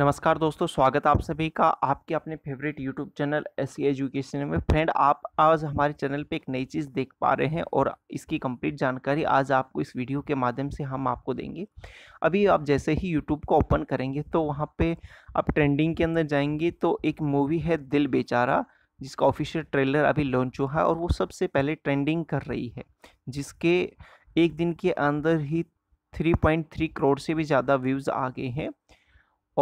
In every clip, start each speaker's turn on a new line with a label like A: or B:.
A: नमस्कार दोस्तों स्वागत आप सभी का आपके अपने favourite YouTube channel S education में फ्रेंड आप आज हमारे चैनल पे एक नई चीज़ देख पा रहे हैं और इसकी कंप्लीट जानकारी आज आपको इस वीडियो के माध्यम से हम आपको देंगे अभी आप जैसे ही यूट्यूब को ओपन करेंगे तो वहाँ पे आप ट्रेंडिंग के अंदर जाएंगे तो एक मूवी है दिल बेचारा जिसका ऑफिशियल ट्रेलर अभी लॉन्च हुआ है और वो सबसे पहले ट्रेंडिंग कर रही है जिसके एक दिन के अंदर ही थ्री पॉइंट थ्री करोड़ से भी ज़्यादा व्यूज़ आ गए हैं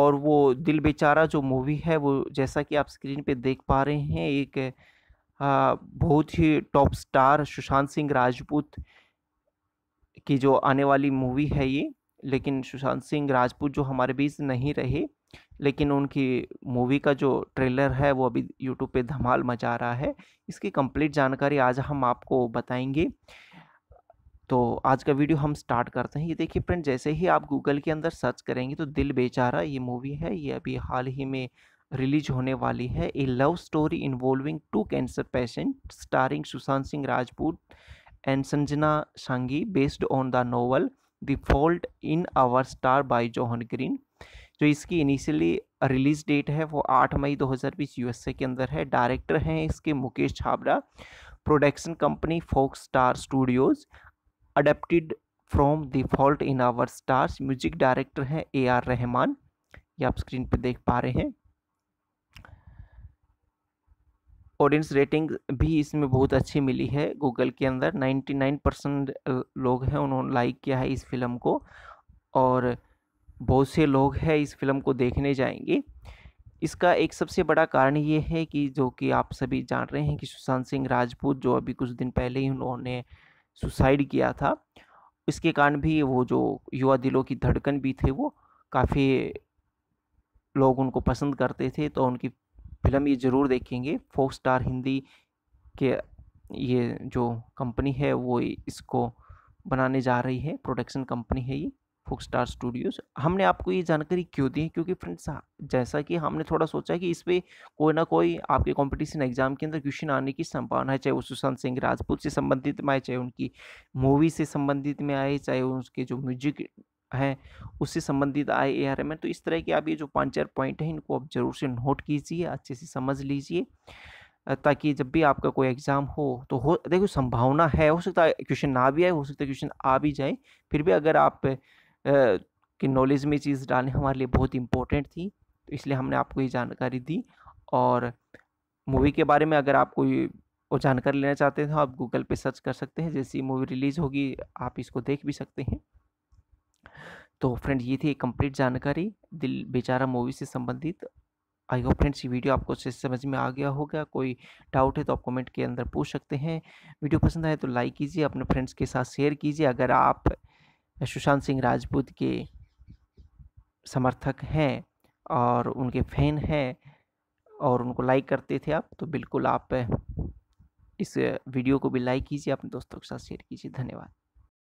A: और वो दिल बेचारा जो मूवी है वो जैसा कि आप स्क्रीन पे देख पा रहे हैं एक बहुत ही टॉप स्टार सुशांत सिंह राजपूत की जो आने वाली मूवी है ये लेकिन सुशांत सिंह राजपूत जो हमारे बीच नहीं रहे लेकिन उनकी मूवी का जो ट्रेलर है वो अभी यूट्यूब पे धमाल मचा रहा है इसकी कंप्लीट जानकारी आज हम आपको बताएंगे तो आज का वीडियो हम स्टार्ट करते हैं ये देखिए फ्रेंड जैसे ही आप गूगल के अंदर सर्च करेंगे तो दिल बेचारा ये मूवी है ये अभी हाल ही में रिलीज होने वाली है a love story involving two cancer patient starring Sushant Singh Rajput and Sanjana Sanghi based on the novel the fault in our star by John Green जो इसकी इनिशियली रिलीज़ डेट है वो 8 मई 2020 यूएसए के अंदर है डायरेक्टर हैं इसके Mukesh Chhabra production company Fox Star Studios adapted from the fault in our stars music director हैं ए आर रहमान ये आप स्क्रीन पे देख पा रहे हैं ऑडियंस रेटिंग भी इसमें बहुत अच्छी मिली है गूगल के अंदर 99 परसेंट लोग हैं उन्होंने लाइक किया है इस फिल्म को और बहुत से लोग हैं इस फिल्म को देखने जाएंगे इसका एक सबसे बड़ा कारण ये है कि जो कि आप सभी जान रहे हैं कि सुशांत सिंह राजपूत जो अभी कुछ दिन पहले ही उन्होंने सुसाइड किया था इसके कारण भी वो जो युवा दिलों की धड़कन भी थे वो काफ़ी लोग उनको पसंद करते थे तो उनकी फिल्म ये ज़रूर देखेंगे फोक स्टार हिंदी के ये जो कंपनी है वो इसको बनाने जा रही है प्रोडक्शन कंपनी है ये फुक स्टार स्टूडियोज हमने आपको ये जानकारी क्यों दी है क्योंकि फ्रेंड्स हाँ, जैसा कि हमने थोड़ा सोचा कि इस पर कोई ना कोई आपके कंपटीशन एग्जाम के अंदर क्वेश्चन आने की संभावना है चाहे वो सुशांत सिंह राजपूत से संबंधित में आए चाहे उनकी मूवी से संबंधित में आए चाहे उसके जो म्यूजिक हैं उससे संबंधित आए ए आर एम तो इस तरह के आप ये जो पाँच चार पॉइंट हैं इनको आप जरूर से नोट कीजिए अच्छे से समझ लीजिए ताकि जब भी आपका कोई एग्ज़ाम हो तो हो देखो संभावना है हो सकता है क्वेश्चन ना भी आए हो सकता है क्वेश्चन आ भी जाए फिर भी अगर आप की नॉलेज में चीज़ डालनी हमारे लिए बहुत इम्पोर्टेंट थी तो इसलिए हमने आपको ये जानकारी दी और मूवी के बारे में अगर आप कोई और जानकारी लेना चाहते हैं तो आप गूगल पे सर्च कर सकते हैं जैसी मूवी रिलीज़ होगी आप इसको देख भी सकते हैं तो फ्रेंड ये थी एक कंप्लीट जानकारी दिल बेचारा मूवी से संबंधित आई होप फ्रेंड्स ये वीडियो आपको समझ में आ गया होगा कोई डाउट है तो आप कमेंट के अंदर पूछ सकते हैं वीडियो पसंद आए तो लाइक कीजिए अपने फ्रेंड्स के साथ शेयर कीजिए अगर आप सुशांत सिंह राजपूत के समर्थक हैं और उनके फैन हैं और उनको लाइक करते थे आप तो बिल्कुल आप इस वीडियो को भी लाइक कीजिए अपने दोस्तों के साथ शेयर कीजिए धन्यवाद